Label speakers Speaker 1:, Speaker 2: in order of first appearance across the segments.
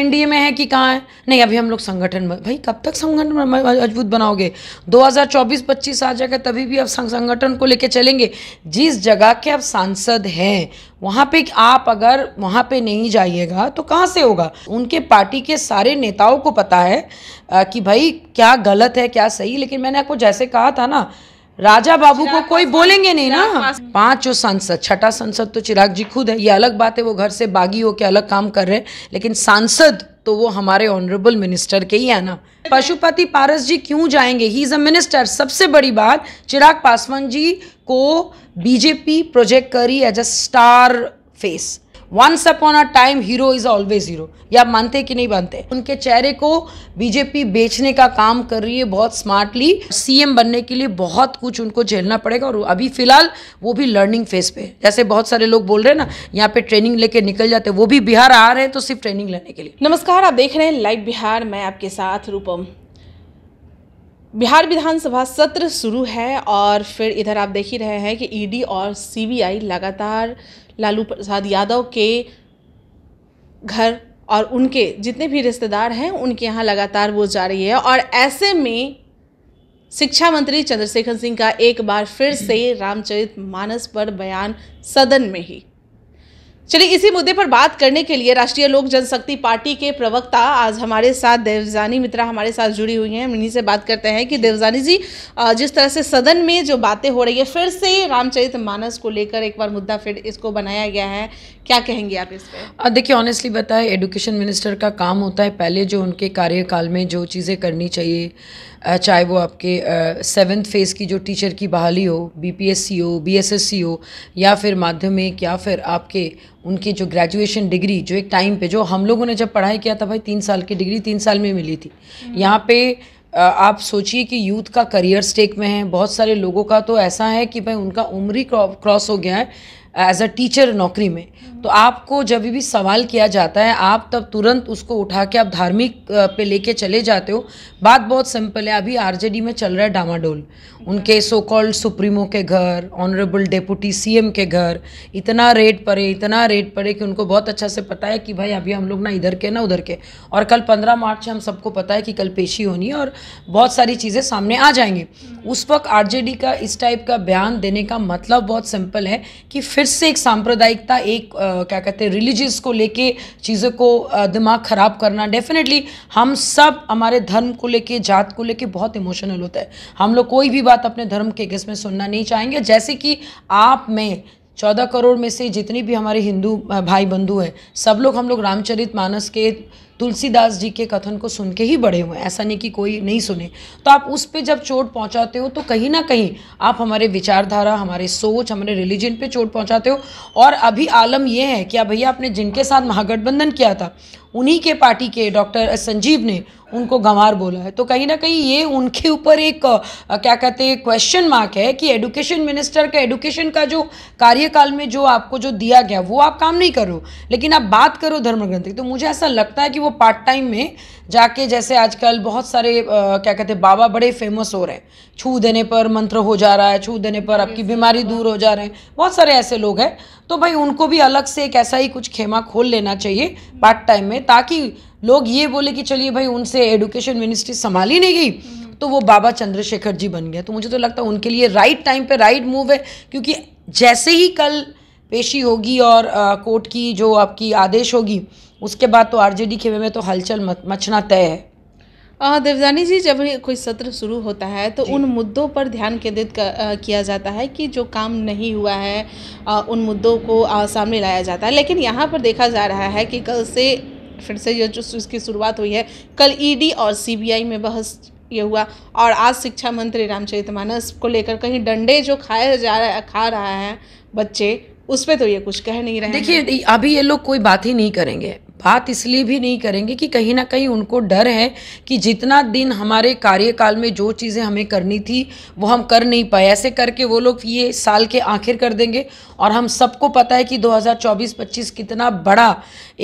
Speaker 1: NDA में है कि कहाँ है नहीं अभी हम लोग संगठन भाई कब तक संगठन मजबूत बनाओगे 2024-25 आ जाएगा तभी भी आप संगठन को लेके चलेंगे जिस जगह के आप सांसद हैं वहाँ पे आप अगर वहाँ पे नहीं जाइएगा तो कहाँ से होगा उनके पार्टी के सारे नेताओं को पता है कि भाई क्या गलत है क्या सही लेकिन मैंने आपको जैसे कहा था ना राजा बाबू को कोई बोलेंगे नहीं ना पांचों सांसद छठा सांसद तो चिराग जी खुद है ये अलग बात है वो घर से बागी होके अलग काम कर रहे हैं लेकिन सांसद तो वो हमारे ऑनरेबल मिनिस्टर के ही है ना पशुपति पारस जी क्यों जाएंगे ही इज़ अ मिनिस्टर सबसे बड़ी बात चिराग पासवान जी को बीजेपी प्रोजेक्ट करी as a star face once upon a time hero is always hero आप मानते कि नहीं मानते उनके चेहरे को बीजेपी बेचने का काम कर रही है बहुत स्मार्टली सीएम बनने के लिए बहुत कुछ उनको झेलना पड़ेगा और अभी फिलहाल वो भी लर्निंग फेज पे जैसे बहुत सारे लोग बोल रहे हैं ना यहाँ पे ट्रेनिंग लेके निकल जाते वो भी बिहार आ रहे हैं तो सिर्फ ट्रेनिंग लेने के लिए
Speaker 2: नमस्कार आप देख रहे हैं लाइव बिहार मैं आपके साथ रूपम बिहार विधानसभा सत्र शुरू है और फिर इधर आप देख ही रहे हैं कि ईडी और सीबीआई लगातार लालू प्रसाद यादव के घर और उनके जितने भी रिश्तेदार हैं उनके यहाँ लगातार वो जा रही है और ऐसे में शिक्षा मंत्री चंद्रशेखर सिंह का एक बार फिर से रामचरित मानस पर बयान सदन में ही चलिए इसी मुद्दे पर बात करने के लिए राष्ट्रीय लोक जनशक्ति पार्टी के प्रवक्ता आज हमारे साथ देवजानी मित्रा हमारे साथ जुड़ी हुई हैं हम इन्हीं से बात करते हैं कि देवजानी जी जिस तरह से सदन में जो बातें हो रही है फिर से रामचरित मानस को लेकर एक बार मुद्दा फिर इसको बनाया गया है क्या कहेंगे आप इस
Speaker 1: पर देखिए ऑनेस्टली बताए एजुकेशन मिनिस्टर का काम होता है पहले जो उनके कार्यकाल में जो चीज़ें करनी चाहिए चाहे वो आपके सेवन्थ फेज़ की जो टीचर की बहाली हो बीपीएससी हो बीएसएससी हो या फिर माध्यमिक या फिर आपके उनकी जो ग्रेजुएशन डिग्री जो एक टाइम पे जो हम लोगों ने जब पढ़ाई किया था भाई तीन साल की डिग्री तीन साल में मिली थी हम्म। यहाँ पे आप सोचिए कि यूथ का करियर स्टेक में है बहुत सारे लोगों का तो ऐसा है कि भाई उनका उम्र ही क्रॉस हो गया है एज अ टीचर नौकरी में तो आपको जब भी सवाल किया जाता है आप तब तुरंत उसको उठा के आप धार्मिक पे लेके चले जाते हो बात बहुत सिंपल है अभी आरजेडी में चल रहा है डामाडोल उनके सो कॉल्ड सुप्रीमो के घर ऑनरेबल डेपुटी सीएम के घर इतना रेट पड़े इतना रेट पड़े कि उनको बहुत अच्छा से पता है कि भाई अभी हम लोग ना इधर के ना उधर के और कल पंद्रह मार्च हम सबको पता है कि कल पेशी होनी है और बहुत सारी चीज़ें सामने आ जाएंगी उस वक्त आर का इस टाइप का बयान देने का मतलब बहुत सिंपल है कि फिर फिर से एक सांप्रदायिकता एक आ, क्या कहते हैं रिलीजियस को लेके चीज़ों को आ, दिमाग ख़राब करना डेफिनेटली हम सब हमारे धर्म को लेके जात को लेके बहुत इमोशनल होता है हम लोग कोई भी बात अपने धर्म के किस्म में सुनना नहीं चाहेंगे जैसे कि आप में चौदह करोड़ में से जितनी भी हमारे हिंदू भाई बंधु हैं सब लोग हम लोग रामचरित मानस के तुलसीदास जी के कथन को सुन के ही बड़े हुए ऐसा नहीं कि कोई नहीं सुने तो आप उस पर जब चोट पहुंचाते हो तो कहीं ना कहीं आप हमारे विचारधारा हमारे सोच हमारे रिलीजन पे चोट पहुंचाते हो और अभी आलम यह है कि भैया आपने जिनके साथ महागठबंधन किया था उन्हीं के पार्टी के डॉक्टर संजीव ने उनको गंवार बोला है तो कहीं ना कहीं ये उनके ऊपर एक क्या कहते हैं क्वेश्चन मार्क है कि एडुकेशन मिनिस्टर का एडुकेशन का जो कार्यकाल में जो आपको जो दिया गया वो आप काम नहीं करो लेकिन आप बात करो धर्मग्रंथ की तो मुझे ऐसा लगता है कि वो पार्ट टाइम में जाके जैसे आजकल बहुत सारे आ, क्या कहते हैं बाबा बड़े फेमस हो रहे हैं छू देने पर मंत्र हो जा रहा है छू देने पर आपकी बीमारी दूर हो जा रहे हैं बहुत सारे ऐसे लोग हैं तो भाई उनको भी अलग से एक ऐसा ही कुछ खेमा खोल लेना चाहिए पार्ट टाइम में ताकि लोग ये बोले कि चलिए भाई उनसे एडुकेशन मिनिस्ट्री संभाली नहीं गई तो वो बाबा चंद्रशेखर जी बन गए तो मुझे तो लगता है उनके लिए राइट टाइम पे राइट मूव है क्योंकि जैसे ही कल पेशी होगी और आ, कोर्ट की जो आपकी आदेश होगी उसके बाद तो आरजेडी खेमे में तो हलचल मचना तय
Speaker 2: है देवजानी जी जब कोई सत्र शुरू होता है तो उन मुद्दों पर ध्यान केंद्रित किया जाता है कि जो काम नहीं हुआ है उन मुद्दों को सामने लाया जाता है लेकिन यहाँ पर देखा जा रहा है कि कल से फिर से ये जो इसकी शुरुआत हुई है कल ईडी e और सीबीआई में बहस ये हुआ और आज शिक्षा मंत्री रामचरित मानस को लेकर कहीं डंडे जो खाए जा रहा है खा रहा है बच्चे उस पर तो ये कुछ कह नहीं रहे देखिए
Speaker 1: अभी ये लोग कोई बात ही नहीं करेंगे बात इसलिए भी नहीं करेंगे कि कहीं ना कहीं उनको डर है कि जितना दिन हमारे कार्यकाल में जो चीज़ें हमें करनी थी वो हम कर नहीं पाए ऐसे करके वो लोग ये साल के आखिर कर देंगे और हम सबको पता है कि 2024-25 कितना बड़ा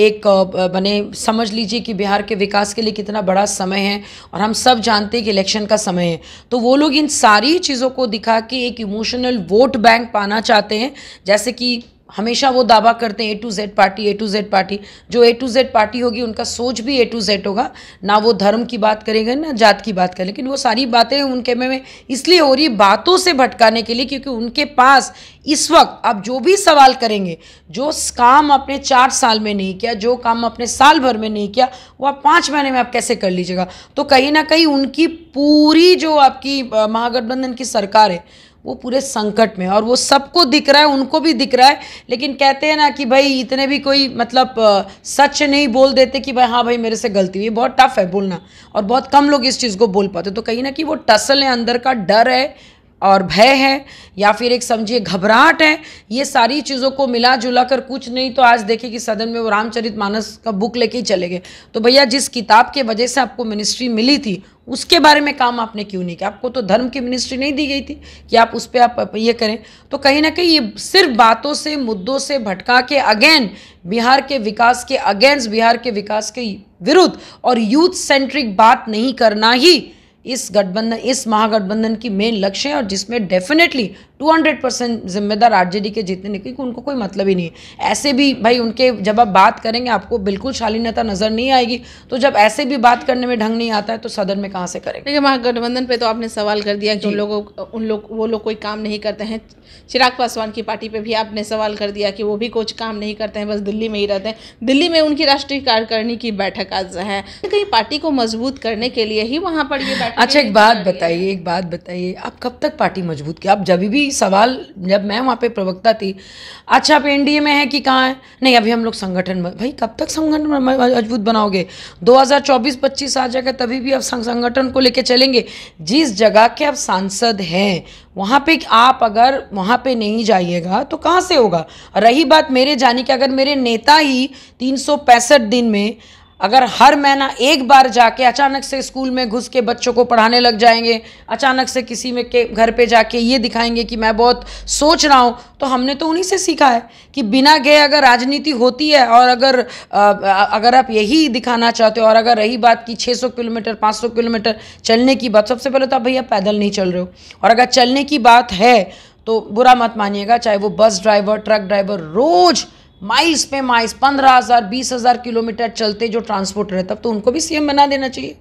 Speaker 1: एक बने समझ लीजिए कि बिहार के विकास के लिए कितना बड़ा समय है और हम सब जानते हैं कि इलेक्शन का समय है तो वो लोग इन सारी चीज़ों को दिखा के एक इमोशनल वोट बैंक पाना चाहते हैं जैसे कि हमेशा वो दावा करते हैं A to Z party A to Z party जो ए टू जेड पार्टी होगी उनका सोच भी ए टू जेड होगा ना वो धर्म की बात करेंगे ना जात की बात करें लेकिन वो सारी बातें उनके में इसलिए हो रही बातों से भटकाने के लिए क्योंकि उनके पास इस वक्त आप जो भी सवाल करेंगे जो काम अपने चार साल में नहीं किया जो काम अपने साल भर में नहीं किया वो आप पाँच महीने में आप कैसे कर लीजिएगा तो कहीं ना कहीं उनकी पूरी जो आपकी महागठबंधन की सरकार है वो पूरे संकट में और वो सबको दिख रहा है उनको भी दिख रहा है लेकिन कहते हैं ना कि भाई इतने भी कोई मतलब सच नहीं बोल देते कि भाई हाँ भाई मेरे से गलती हुई बहुत टफ है बोलना और बहुत कम लोग इस चीज़ को बोल पाते तो कहीं ना कि वो टसल है अंदर का डर है और भय है या फिर एक समझिए घबराहट है ये सारी चीज़ों को मिला जुला कर कुछ नहीं तो आज देखिए कि सदन में वो रामचरित मानस का बुक लेके ही चले गए तो भैया जिस किताब के वजह से आपको मिनिस्ट्री मिली थी उसके बारे में काम आपने क्यों नहीं किया आपको तो धर्म की मिनिस्ट्री नहीं दी गई थी कि आप उस पर आप ये करें तो कहीं ना कहीं ये सिर्फ बातों से मुद्दों से भटका के अगेन बिहार के विकास के अगेंस्ट बिहार के विकास के विरुद्ध और यूथ सेंट्रिक बात नहीं करना ही इस गठबंधन इस महागठबंधन की मेन लक्ष्य है और जिसमें डेफिनेटली 200 परसेंट जिम्मेदार आरजेडी के जीतने क्योंकि उनको कोई मतलब ही नहीं है ऐसे भी भाई उनके जब आप बात करेंगे आपको बिल्कुल शालीनता नज़र नहीं आएगी तो जब ऐसे भी बात करने में ढंग नहीं आता है तो सदन में कहाँ से करेंगे देखिए
Speaker 2: महागठबंधन पे तो आपने सवाल कर दिया कि उन लोगों उन लोग वो लोग कोई काम नहीं करते हैं चिराग पासवान की पार्टी पर भी आपने सवाल कर दिया कि वो भी कुछ काम नहीं करते हैं बस दिल्ली में ही रहते हैं दिल्ली में उनकी राष्ट्रीय कार्यकारिणी की बैठक आज है कहीं पार्टी को मजबूत करने के लिए ही वहाँ पर ये अच्छा
Speaker 1: एक बात बताइए एक बात बताइए आप कब तक पार्टी मजबूत की आप जब भी वही सवाल जब मैं वहाँ पे प्रवक्ता थी अच्छा आप एनडीए में है कि कहाँ है नहीं अभी हम लोग संगठन भाई कब तक संगठन मजबूत बनाओगे 2024-25 आ जाएगा तभी भी आप संगठन को लेके चलेंगे जिस जगह के आप सांसद हैं वहाँ पे आप अगर वहाँ पे नहीं जाइएगा तो कहाँ से होगा रही बात मेरे जाने की अगर मेरे नेता ही तीन दिन में अगर हर महीना एक बार जाके अचानक से स्कूल में घुस के बच्चों को पढ़ाने लग जाएंगे अचानक से किसी में के घर पे जाके ये दिखाएंगे कि मैं बहुत सोच रहा हूँ तो हमने तो उन्हीं से सीखा है कि बिना गए अगर राजनीति होती है और अगर अगर आप यही दिखाना चाहते हो और अगर रही बात की 600 किलोमीटर 500 किलोमीटर चलने की बात सबसे पहले तो आप भैया पैदल नहीं चल रहे हो और अगर चलने की बात है तो बुरा मत मानिएगा चाहे वो बस ड्राइवर ट्रक ड्राइवर रोज़ माइल्स पे माइल्स पंद्रह हज़ार बीस हज़ार किलोमीटर चलते जो ट्रांसपोर्टर है तब तो उनको भी सीएम बना देना चाहिए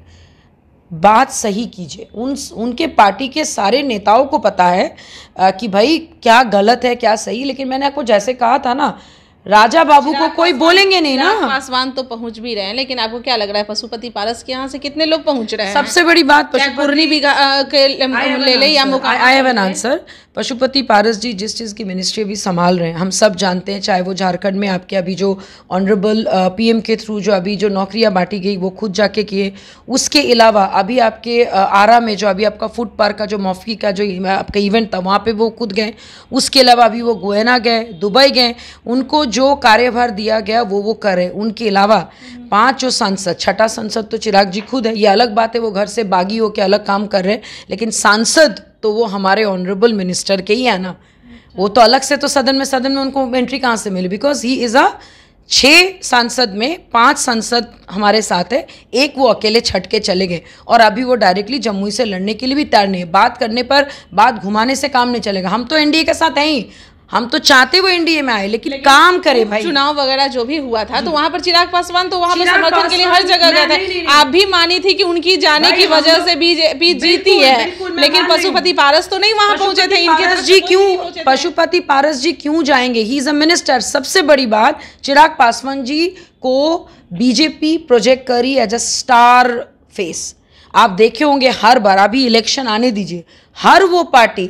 Speaker 1: बात सही कीजिए उन उनके पार्टी के सारे नेताओं को पता है आ, कि भाई क्या गलत है क्या सही लेकिन मैंने आपको जैसे कहा था ना राजा बाबू को कोई बोलेंगे नहीं ना
Speaker 2: पासवान तो पहुंच भी रहे हैं लेकिन आपको क्या लग रहा है पशुपति पारस के यहाँ से कितने लोग पहुंच रहे हैं सबसे बड़ी बात पशुपूर्णी भी ले ले या I have an
Speaker 1: answer Pashupati Paras ji जिस चीज़ की मिनिस्ट्री अभी संभाल रहे हैं हम सब जानते हैं चाहे वो झारखंड में आपके अभी जो ऑनरेबल पी के थ्रू जो अभी जो नौकरियां बांटी गई वो खुद जाके किए उसके अलावा अभी आपके आरा में जो अभी आपका फूड पार्क का जो मौफी का जो आपका इवेंट था वहाँ पर वो खुद गए उसके अलावा अभी वो गोयना गए दुबई गए उनको जो कार्यभार दिया गया वो वो करे उनके अलावा पांच जो सांसद छठा सांसद तो चिराग जी खुद है ये अलग बात है वो घर से बागी होकर अलग काम कर रहे हैं लेकिन सांसद तो वो हमारे ऑनरेबल मिनिस्टर के ही है ना वो तो अलग से तो सदन में सदन में उनको एंट्री कहाँ से मिली बिकॉज ही इज़ अ छः सांसद में पांच सांसद हमारे साथ है एक वो अकेले छट के चले गए और अभी वो डायरेक्टली जम्मू से लड़ने के लिए भी तैयार नहीं है बात करने पर बात घुमाने से काम नहीं चलेगा हम तो एनडीए के साथ हैं ही हम तो चाहते हुए एनडीए में
Speaker 2: आए लेकिन, लेकिन काम करे भाई चुनाव वगैरह जो भी हुआ था तो वहाँ पर चिराग पासवान तो वहाँ पर समर्थन के लिए हर जगह गए थे आप भी मानी थी कि उनकी जाने की वजह से बीजेपी जीती है लेकिन पशुपति पारस तो नहीं वहाँ पहुंचे थे इनके तो जी क्यों
Speaker 1: पशुपति पारस जी क्यों जाएंगे ही इज अ मिनिस्टर सबसे बड़ी बात चिराग पासवान जी को बीजेपी प्रोजेक्ट करी एज अ स्टार फेस आप देखे होंगे हर बार अभी इलेक्शन आने दीजिए हर वो पार्टी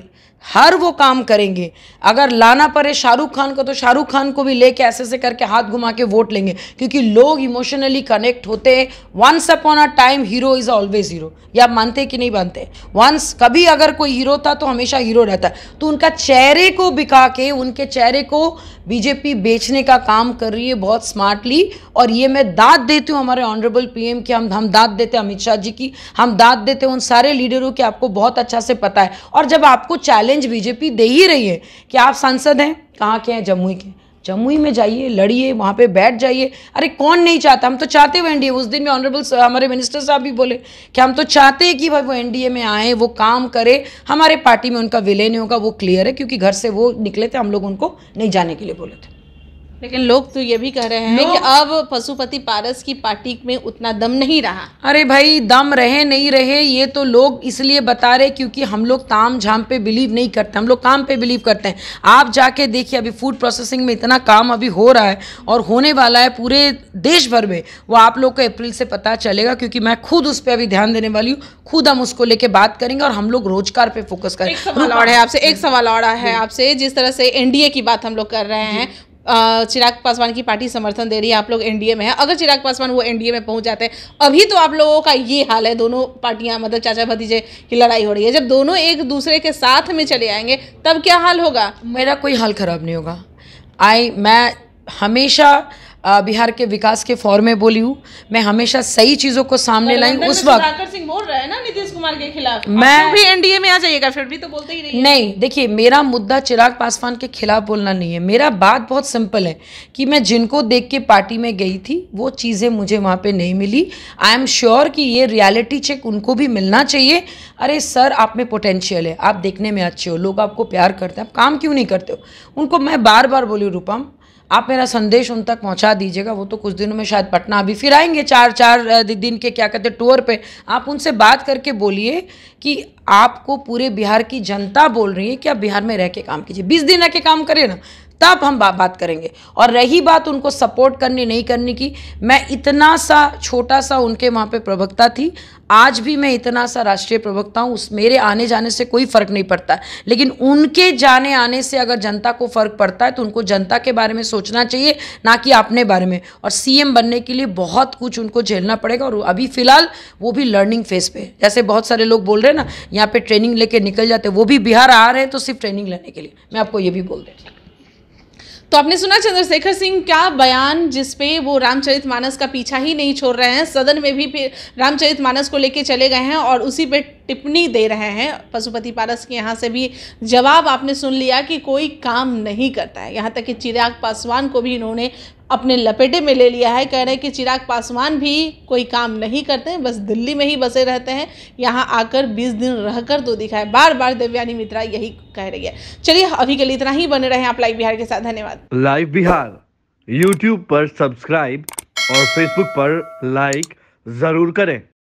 Speaker 1: हर वो काम करेंगे अगर लाना पड़े शाहरुख खान को तो शाहरुख खान को भी लेके ऐसे ऐसे करके हाथ घुमा के वोट लेंगे क्योंकि लोग इमोशनली कनेक्ट होते हैं once upon a time hero is always hero आप मानते कि नहीं मानते वंस कभी अगर कोई हीरो था तो हमेशा हीरो रहता तो उनका चेहरे को बिका के उनके चेहरे को बीजेपी बेचने का काम कर रही है बहुत स्मार्टली और ये मैं दाद देती हूँ हमारे ऑनरेबल एम की हम हम दाद देते हैं अमित शाह जी की हम दाद देते हैं उन सारे लीडरों की आपको बहुत अच्छा से पता है और जब आपको चैलेंज चैलेंज बीजेपी दे ही रही है कि आप सांसद हैं कहाँ के हैं जम्मू के जम्मू में जाइए लड़िए वहाँ पे बैठ जाइए अरे कौन नहीं चाहता हम तो चाहते वो एनडीए उस दिन में ऑनरेबल हमारे मिनिस्टर साहब भी बोले कि हम तो चाहते हैं कि भाई वो एनडीए में आए वो काम करे हमारे पार्टी में उनका विलय नहीं होगा वो क्लियर है क्योंकि घर से वो निकले थे हम लोग उनको नहीं जाने के लिए
Speaker 2: बोले थे लेकिन लोग तो ये भी कह रहे हैं कि अब पशुपति पारस की पार्टी में उतना दम नहीं रहा
Speaker 1: अरे भाई दम रहे नहीं रहे ये तो लोग इसलिए बता रहे क्योंकि हम लोग ताम झाम पे बिलीव नहीं करते हम लोग काम पे बिलीव करते हैं आप जाके देखिए अभी फूड प्रोसेसिंग में इतना काम अभी हो रहा है और होने वाला है पूरे देश भर में वो आप लोग को अप्रैल से पता चलेगा क्योंकि मैं खुद उस पर अभी ध्यान देने वाली हूँ खुद हम उसको लेके बात करेंगे और हम लोग रोजगार पे फोकस करेंगे आपसे एक सवाल और है
Speaker 2: आपसे जिस तरह से एनडीए की बात हम लोग कर रहे हैं चिराग पासवान की पार्टी समर्थन दे रही है आप लोग एनडीए में है अगर चिराग पासवान वो एनडीए में पहुंच जाते हैं अभी तो आप लोगों का ये हाल है दोनों पार्टियां मतलब चाचा भतीजे की लड़ाई हो रही है जब दोनों एक दूसरे के साथ में चले आएंगे तब क्या हाल होगा मेरा कोई हाल खराब नहीं होगा
Speaker 1: आई मैं हमेशा बिहार के विकास के फौर में बोली हूँ मैं हमेशा सही चीज़ों को सामने लाई उस तो वक्त
Speaker 2: सिंह ना नीतीश कुमार के खिलाफ मैं भी एनडीए में आ जाइएगा फिर भी तो बोलते ही नहीं नहीं
Speaker 1: देखिए मेरा मुद्दा चिराग पासवान के खिलाफ बोलना नहीं है मेरा बात बहुत सिंपल है कि मैं जिनको देख के पार्टी में गई थी वो चीज़ें मुझे वहाँ पर नहीं मिली आई एम श्योर कि ये रियलिटी चेक उनको भी मिलना चाहिए अरे सर आप में पोटेंशियल है आप देखने में अच्छे हो लोग आपको प्यार करते हैं आप काम क्यों नहीं करते हो उनको मैं बार बार बोली रूपम आप मेरा संदेश उन तक पहुंचा दीजिएगा वो तो कुछ दिनों में शायद पटना अभी फिर आएंगे चार चार दिन के क्या कहते हैं टूर पे आप उनसे बात करके बोलिए कि आपको पूरे बिहार की जनता बोल रही है कि आप बिहार में रह के काम कीजिए बीस दिन रह के काम करिए ना तब हम बा, बात करेंगे और रही बात उनको सपोर्ट करने नहीं करने की मैं इतना सा छोटा सा उनके वहाँ पे प्रवक्ता थी आज भी मैं इतना सा राष्ट्रीय प्रवक्ता हूँ उस मेरे आने जाने से कोई फ़र्क नहीं पड़ता लेकिन उनके जाने आने से अगर जनता को फ़र्क पड़ता है तो उनको जनता के बारे में सोचना चाहिए ना कि अपने बारे में और सीएम बनने के लिए बहुत कुछ उनको झेलना पड़ेगा और अभी फ़िलहाल वो भी लर्निंग फेज़ पर जैसे बहुत सारे लोग बोल रहे हैं ना यहाँ पे ट्रेनिंग लेके निकल जाते वो भी बिहार आ रहे हैं तो सिर्फ ट्रेनिंग लेने के लिए मैं आपको ये भी बोल देती
Speaker 2: तो आपने सुना चंद्रशेखर सिंह क्या बयान जिसपे वो रामचरित मानस का पीछा ही नहीं छोड़ रहे हैं सदन में भी रामचरित मानस को लेके चले गए हैं और उसी पे टिप्पणी दे रहे हैं पशुपति पारस के यहाँ से भी जवाब आपने सुन लिया कि कोई काम नहीं करता है यहाँ तक कि चिराग पासवान को भी इन्होंने अपने लपेटे में ले लिया है कह रहे हैं कि चिराग पासवान भी कोई काम नहीं करते हैं बस दिल्ली में ही बसे रहते हैं यहाँ आकर 20 दिन रहकर तो दिखा है बार बार देवयानी मित्रा यही कह रही है चलिए अभी के लिए इतना ही बने रहे आप लाइव बिहार के साथ धन्यवाद
Speaker 1: लाइव बिहार यूट्यूब पर सब्सक्राइब और फेसबुक पर लाइक जरूर करें